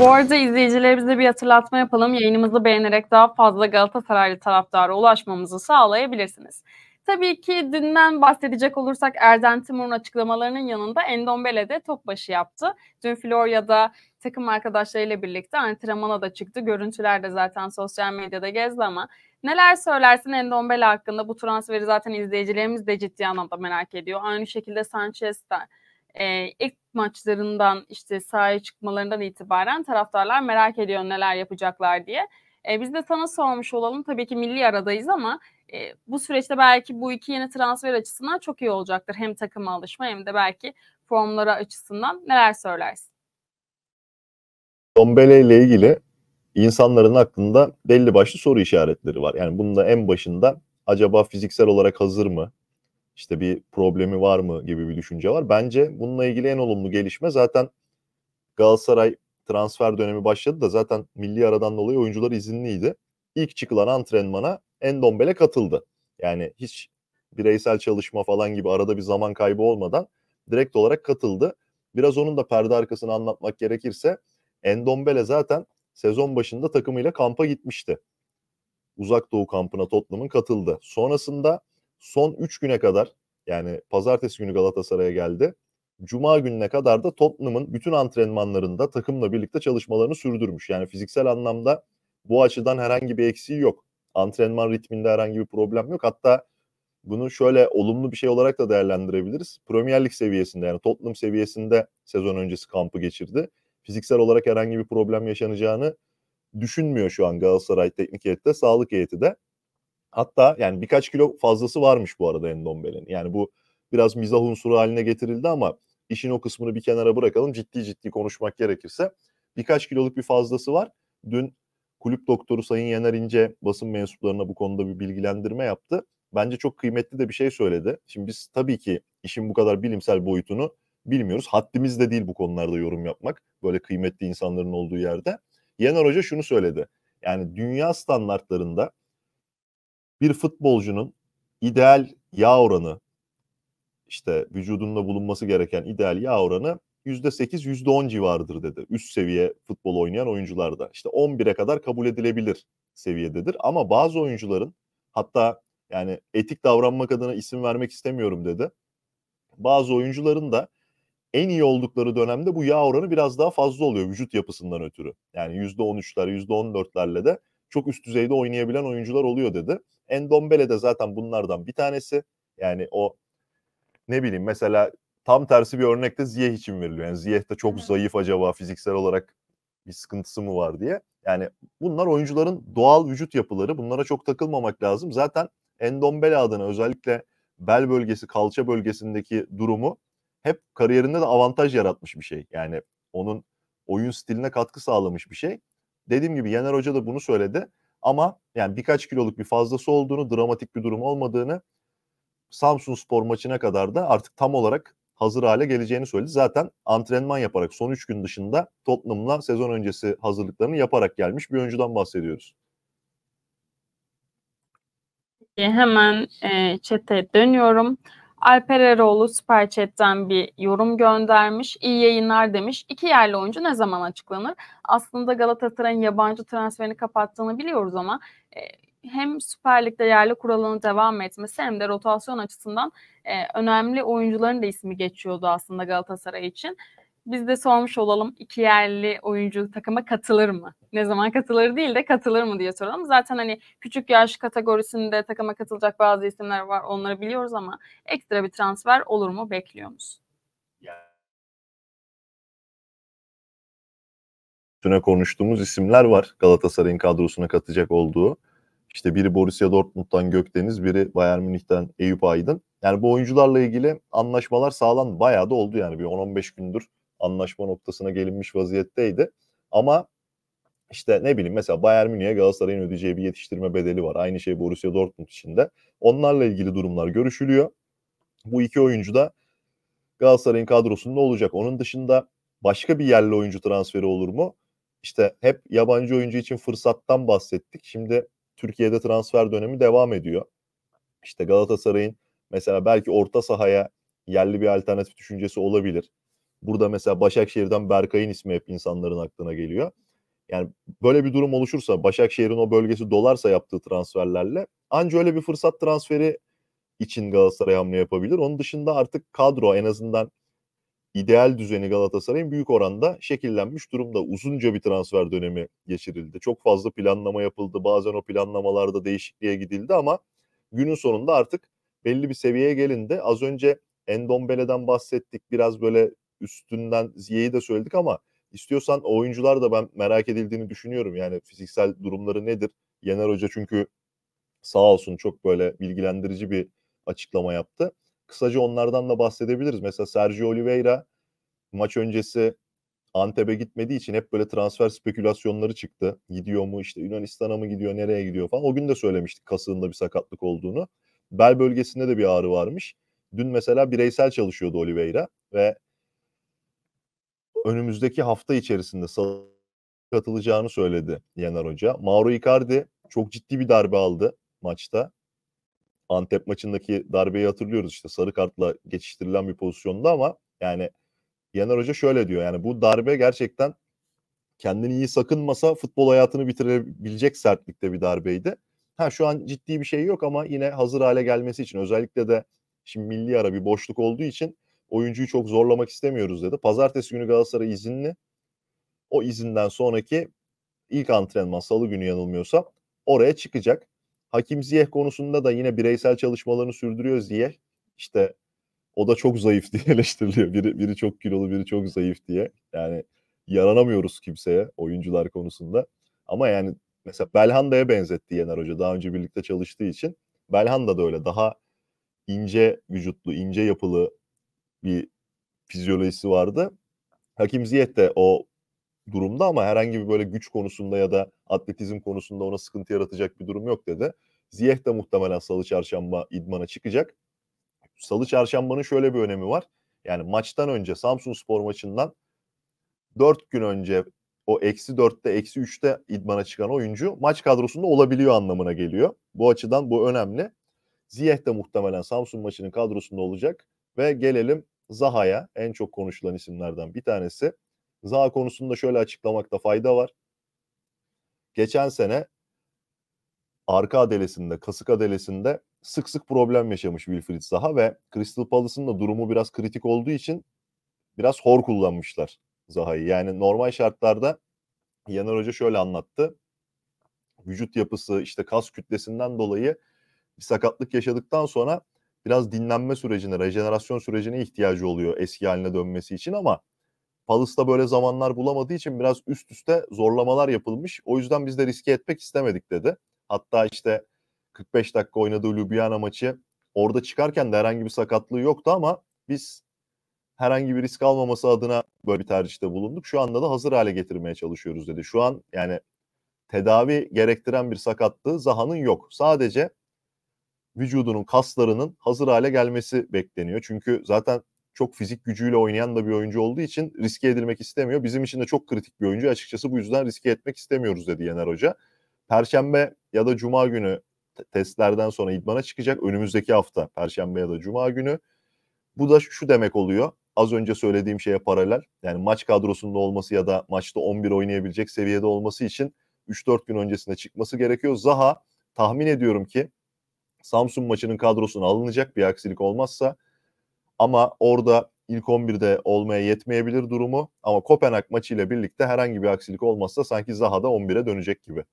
Bu arada izleyicilerimize bir hatırlatma yapalım. Yayınımızı beğenerek daha fazla Galatasaraylı taraftara ulaşmamızı sağlayabilirsiniz. Tabii ki dünden bahsedecek olursak Erden Timur'un açıklamalarının yanında Endombele de top başı yaptı. Dün Florya'da takım arkadaşlarıyla birlikte antrenmana da çıktı. Görüntüler de zaten sosyal medyada gezdi ama neler söylersin Endombele hakkında bu transferi zaten izleyicilerimiz de ciddi anlamda merak ediyor. Aynı şekilde Sanchez'den e, ilk maçlarından işte sahaya çıkmalarından itibaren taraftarlar merak ediyor neler yapacaklar diye. E, biz de sana sormuş olalım. Tabii ki milli aradayız ama e, bu süreçte belki bu iki yeni transfer açısından çok iyi olacaktır. Hem takıma alışma hem de belki formlara açısından neler söylersin? Dombele ile ilgili insanların aklında belli başlı soru işaretleri var. Yani bunun da en başında acaba fiziksel olarak hazır mı? işte bir problemi var mı gibi bir düşünce var. Bence bununla ilgili en olumlu gelişme zaten Galatasaray transfer dönemi başladı da zaten milli aradan dolayı oyuncular izinliydi. İlk çıkılan antrenmana Endombele katıldı. Yani hiç bireysel çalışma falan gibi arada bir zaman kaybı olmadan direkt olarak katıldı. Biraz onun da perde arkasını anlatmak gerekirse Endombele zaten sezon başında takımıyla kampa gitmişti. Uzak Doğu kampına Tottenham'ın katıldı. Sonrasında son 3 güne kadar yani pazartesi günü Galatasaray'a geldi. Cuma gününe kadar da Tottenham'ın bütün antrenmanlarında takımla birlikte çalışmalarını sürdürmüş. Yani fiziksel anlamda bu açıdan herhangi bir eksiği yok. Antrenman ritminde herhangi bir problem yok. Hatta bunu şöyle olumlu bir şey olarak da değerlendirebiliriz. Premier Lig seviyesinde yani Tottenham seviyesinde sezon öncesi kampı geçirdi. Fiziksel olarak herhangi bir problem yaşanacağını düşünmüyor şu an Galatasaray teknik heyeti de, sağlık heyeti de. Hatta yani birkaç kilo fazlası varmış bu arada Endombele'nin. Yani bu biraz mizah unsuru haline getirildi ama işin o kısmını bir kenara bırakalım. Ciddi ciddi konuşmak gerekirse birkaç kiloluk bir fazlası var. Dün kulüp doktoru Sayın Yener İnce basın mensuplarına bu konuda bir bilgilendirme yaptı. Bence çok kıymetli de bir şey söyledi. Şimdi biz tabii ki işin bu kadar bilimsel boyutunu bilmiyoruz. Haddimiz de değil bu konularda yorum yapmak. Böyle kıymetli insanların olduğu yerde. Yener Hoca şunu söyledi. Yani dünya standartlarında bir futbolcunun ideal yağ oranı işte vücudunda bulunması gereken ideal yağ oranı %8 %10 civarıdır dedi. Üst seviye futbol oynayan oyuncularda. İşte 11'e kadar kabul edilebilir seviyededir. Ama bazı oyuncuların hatta yani etik davranmak adına isim vermek istemiyorum dedi. Bazı oyuncuların da en iyi oldukları dönemde bu yağ oranı biraz daha fazla oluyor vücut yapısından ötürü. Yani %13'ler, %14'lerle de çok üst düzeyde oynayabilen oyuncular oluyor dedi. Endombele de zaten bunlardan bir tanesi. Yani o ne bileyim mesela tam tersi bir örnekte Ziyeh için veriliyor. Yani Ziyeh de çok zayıf acaba fiziksel olarak bir sıkıntısı mı var diye. Yani bunlar oyuncuların doğal vücut yapıları. Bunlara çok takılmamak lazım. Zaten Endombele adına özellikle bel bölgesi, kalça bölgesindeki durumu hep kariyerinde de avantaj yaratmış bir şey. Yani onun oyun stiline katkı sağlamış bir şey. Dediğim gibi Yener Hoca da bunu söyledi. Ama yani birkaç kiloluk bir fazlası olduğunu, dramatik bir durum olmadığını Samsun Spor maçına kadar da artık tam olarak hazır hale geleceğini söyledi. Zaten antrenman yaparak son 3 gün dışında Tottenham'la sezon öncesi hazırlıklarını yaparak gelmiş bir oyuncudan bahsediyoruz. Hemen e, çete dönüyorum. Alper Eroğlu Süper Chat'ten bir yorum göndermiş. İyi yayınlar demiş. İki yerli oyuncu ne zaman açıklanır? Aslında Galatasaray'ın yabancı transferini kapattığını biliyoruz ama e, hem Süper Lig'de yerli kuralını devam etmesi hem de rotasyon açısından e, önemli oyuncuların da ismi geçiyordu aslında Galatasaray için biz de sormuş olalım iki yerli oyuncu takıma katılır mı? Ne zaman katılır değil de katılır mı diye soralım. Zaten hani küçük yaş kategorisinde takıma katılacak bazı isimler var onları biliyoruz ama ekstra bir transfer olur mu bekliyor musun? üstüne konuştuğumuz isimler var Galatasaray'ın kadrosuna katacak olduğu. İşte biri Borussia Dortmund'dan Gökdeniz, biri Bayern Münih'ten Eyüp Aydın. Yani bu oyuncularla ilgili anlaşmalar sağlan bayağı da oldu yani bir 10-15 gündür anlaşma noktasına gelinmiş vaziyetteydi. Ama işte ne bileyim mesela Bayern Münih'e Galatasaray'ın ödeyeceği bir yetiştirme bedeli var. Aynı şey Borussia Dortmund için de. Onlarla ilgili durumlar görüşülüyor. Bu iki oyuncu da Galatasaray'ın kadrosunda olacak. Onun dışında başka bir yerli oyuncu transferi olur mu? İşte hep yabancı oyuncu için fırsattan bahsettik. Şimdi Türkiye'de transfer dönemi devam ediyor. İşte Galatasaray'ın mesela belki orta sahaya yerli bir alternatif düşüncesi olabilir. Burada mesela Başakşehir'den Berkay'ın ismi hep insanların aklına geliyor. Yani böyle bir durum oluşursa Başakşehir'in o bölgesi dolarsa yaptığı transferlerle ancak öyle bir fırsat transferi için Galatasaray hamle yapabilir. Onun dışında artık kadro en azından ideal düzeni Galatasaray'ın büyük oranda şekillenmiş durumda. Uzunca bir transfer dönemi geçirildi. Çok fazla planlama yapıldı. Bazen o planlamalarda değişikliğe gidildi ama günün sonunda artık belli bir seviyeye gelindi. Az önce Endombele'den bahsettik. Biraz böyle üstünden Ziye'yi de söyledik ama istiyorsan oyuncular da ben merak edildiğini düşünüyorum. Yani fiziksel durumları nedir? Yener Hoca çünkü sağ olsun çok böyle bilgilendirici bir açıklama yaptı. Kısaca onlardan da bahsedebiliriz. Mesela Sergio Oliveira maç öncesi Antep'e gitmediği için hep böyle transfer spekülasyonları çıktı. Gidiyor mu işte Yunanistan'a mı gidiyor nereye gidiyor falan. O gün de söylemiştik kasığında bir sakatlık olduğunu. Bel bölgesinde de bir ağrı varmış. Dün mesela bireysel çalışıyordu Oliveira ve önümüzdeki hafta içerisinde katılacağını söyledi Yener Hoca. Mauro Icardi çok ciddi bir darbe aldı maçta. Antep maçındaki darbeyi hatırlıyoruz işte sarı kartla geçiştirilen bir pozisyonda ama yani Yener Hoca şöyle diyor yani bu darbe gerçekten kendini iyi sakınmasa futbol hayatını bitirebilecek sertlikte bir darbeydi. Ha şu an ciddi bir şey yok ama yine hazır hale gelmesi için özellikle de şimdi milli ara bir boşluk olduğu için oyuncuyu çok zorlamak istemiyoruz dedi. Pazartesi günü Galatasaray izinli. O izinden sonraki ilk antrenman salı günü yanılmıyorsam oraya çıkacak. Hakim Ziyeh konusunda da yine bireysel çalışmalarını sürdürüyor Ziyeh. İşte o da çok zayıf diye eleştiriliyor. Biri, biri çok kilolu, biri çok zayıf diye. Yani yaranamıyoruz kimseye oyuncular konusunda. Ama yani mesela Belhanda'ya benzetti Yener Hoca daha önce birlikte çalıştığı için. Belhanda da öyle daha ince vücutlu, ince yapılı, bir fizyolojisi vardı. Hakim Ziyech de o durumda ama herhangi bir böyle güç konusunda ya da atletizm konusunda ona sıkıntı yaratacak bir durum yok dedi. Ziyech de muhtemelen salı çarşamba idmana çıkacak. Salı çarşambanın şöyle bir önemi var. Yani maçtan önce Samsun Spor maçından 4 gün önce o eksi 4'te eksi 3'te idmana çıkan oyuncu maç kadrosunda olabiliyor anlamına geliyor. Bu açıdan bu önemli. Ziyech de muhtemelen Samsun maçının kadrosunda olacak. Ve gelelim Zaha'ya en çok konuşulan isimlerden bir tanesi. Zaha konusunda şöyle açıklamakta fayda var. Geçen sene arka adelesinde, kasık adelesinde sık sık problem yaşamış Wilfried Zaha ve Crystal Palace'ın da durumu biraz kritik olduğu için biraz hor kullanmışlar Zaha'yı. Yani normal şartlarda Yener Hoca şöyle anlattı. Vücut yapısı işte kas kütlesinden dolayı bir sakatlık yaşadıktan sonra biraz dinlenme sürecine, rejenerasyon sürecine ihtiyacı oluyor eski haline dönmesi için ama Palace da böyle zamanlar bulamadığı için biraz üst üste zorlamalar yapılmış. O yüzden biz de riske etmek istemedik dedi. Hatta işte 45 dakika oynadığı Ljubljana maçı orada çıkarken de herhangi bir sakatlığı yoktu ama biz herhangi bir risk almaması adına böyle bir tercihte bulunduk. Şu anda da hazır hale getirmeye çalışıyoruz dedi. Şu an yani tedavi gerektiren bir sakatlığı Zaha'nın yok. Sadece vücudunun kaslarının hazır hale gelmesi bekleniyor. Çünkü zaten çok fizik gücüyle oynayan da bir oyuncu olduğu için riske edilmek istemiyor. Bizim için de çok kritik bir oyuncu. Açıkçası bu yüzden riske etmek istemiyoruz dedi Yener Hoca. Perşembe ya da cuma günü testlerden sonra idmana çıkacak. Önümüzdeki hafta perşembe ya da cuma günü. Bu da şu demek oluyor. Az önce söylediğim şeye paralel. Yani maç kadrosunda olması ya da maçta 11 oynayabilecek seviyede olması için 3-4 gün öncesinde çıkması gerekiyor. Zaha tahmin ediyorum ki Samsun maçının kadrosuna alınacak bir aksilik olmazsa ama orada ilk 11'de olmaya yetmeyebilir durumu ama Kopenhag maçıyla birlikte herhangi bir aksilik olmazsa sanki Zaha da 11'e dönecek gibi.